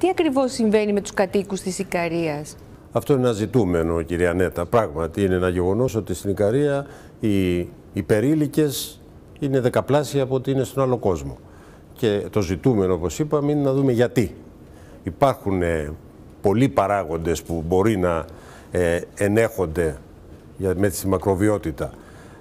Τι ακριβώς συμβαίνει με τους κατοίκους της Ικαρίας. Αυτό είναι ένα ζητούμενο, κυρία Νέτα. Πράγματι, είναι ένα γεγονός ότι στην Ικαρία οι υπερήλικες είναι δεκαπλάσια από ότι είναι στον άλλο κόσμο. Και το ζητούμενο, όπως είπαμε, είναι να δούμε γιατί. Υπάρχουν ε, πολλοί παράγοντες που μπορεί να ε, ενέχονται για, με τη μακροβιότητα.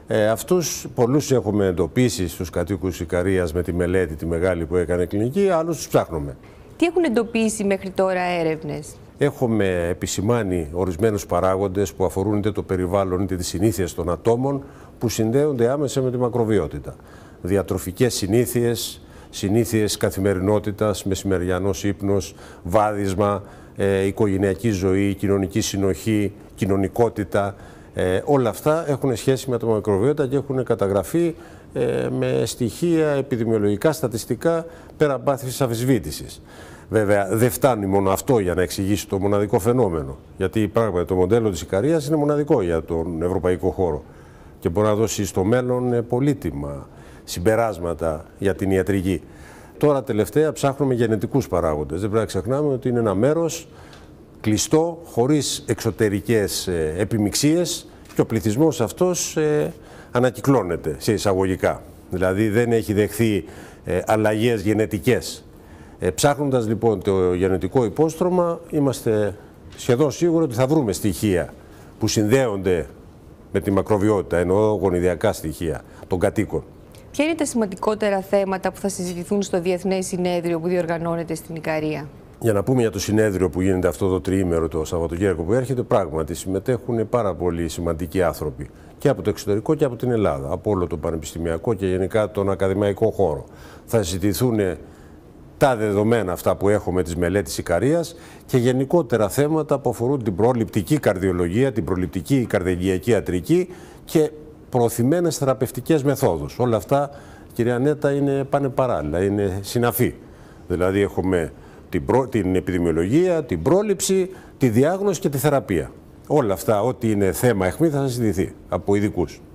Ε, αυτούς πολλούς έχουμε εντοπίσει στους κατοίκους Ικαρίας με τη μελέτη τη μεγάλη που έκανε κλινική, άλλους τους ψάχνουμε. Τι έχουν εντοπίσει μέχρι τώρα έρευνες. Έχουμε επισημάνει ορισμένους παράγοντες που αφορούν είτε το περιβάλλον είτε τις συνήθειες των ατόμων που συνδέονται άμεσα με τη μακροβιότητα. Διατροφικές συνήθειες, συνήθειες καθημερινότητας, μεσημεριανός ύπνος, βάδισμα, ε, οικογενειακή ζωή, κοινωνική συνοχή, κοινωνικότητα, ε, όλα αυτά έχουν σχέση με το μικροβιώτα και έχουν καταγραφεί ε, με στοιχεία επιδημιολογικά, στατιστικά, πέρα πάθησης αφισβήτησης. Βέβαια, δεν φτάνει μόνο αυτό για να εξηγήσει το μοναδικό φαινόμενο. Γιατί πράγματι το μοντέλο της Ικαρίας είναι μοναδικό για τον ευρωπαϊκό χώρο και μπορεί να δώσει στο μέλλον ε, πολύτιμα συμπεράσματα για την ιατρική. Τώρα τελευταία ψάχνουμε γενετικούς παράγοντες. Δεν πρέπει να ξεχνάμε ότι είναι ένα μέρος κλειστό, χωρίς εξωτερικές ε, και ο πληθυσμός αυτός ε, ανακυκλώνεται σε εισαγωγικά. Δηλαδή δεν έχει δεχθεί ε, αλλαγές γενετικές. Ε, ψάχνοντας λοιπόν το γενετικό υπόστρωμα είμαστε σχεδόν σίγουροι ότι θα βρούμε στοιχεία που συνδέονται με τη μακροβιότητα, εννοώ γονιδιακά στοιχεία των κατοίκων. Ποια είναι τα σημαντικότερα θέματα που θα συζητηθούν στο Διεθνές Συνέδριο που διοργανώνεται στην Ικαρία για να πούμε για το συνέδριο που γίνεται αυτό το τριήμερο το Σαββατοκύριακο που έρχεται, πράγματι συμμετέχουν πάρα πολύ σημαντικοί άνθρωποι και από το εξωτερικό και από την Ελλάδα, από όλο το πανεπιστημιακό και γενικά τον ακαδημαϊκό χώρο. Θα συζητηθούν ε, τα δεδομένα αυτά που έχουμε της μελέτης Ικαρίας και γενικότερα θέματα που αφορούν την προληπτική καρδιολογία, την προληπτική καρδιαγιακή ατρική και προωθημένες θεραπευτικές μεθόδους. Όλα αυτά, κυρία Νέτα, είναι πάνε παράλληλα, είναι συναφή. Δηλαδή έχουμε την, την επιδημιολογία, την πρόληψη, τη διάγνωση και τη θεραπεία. Όλα αυτά, ό,τι είναι θέμα αιχμή θα σας συζητηθεί από ειδικούς.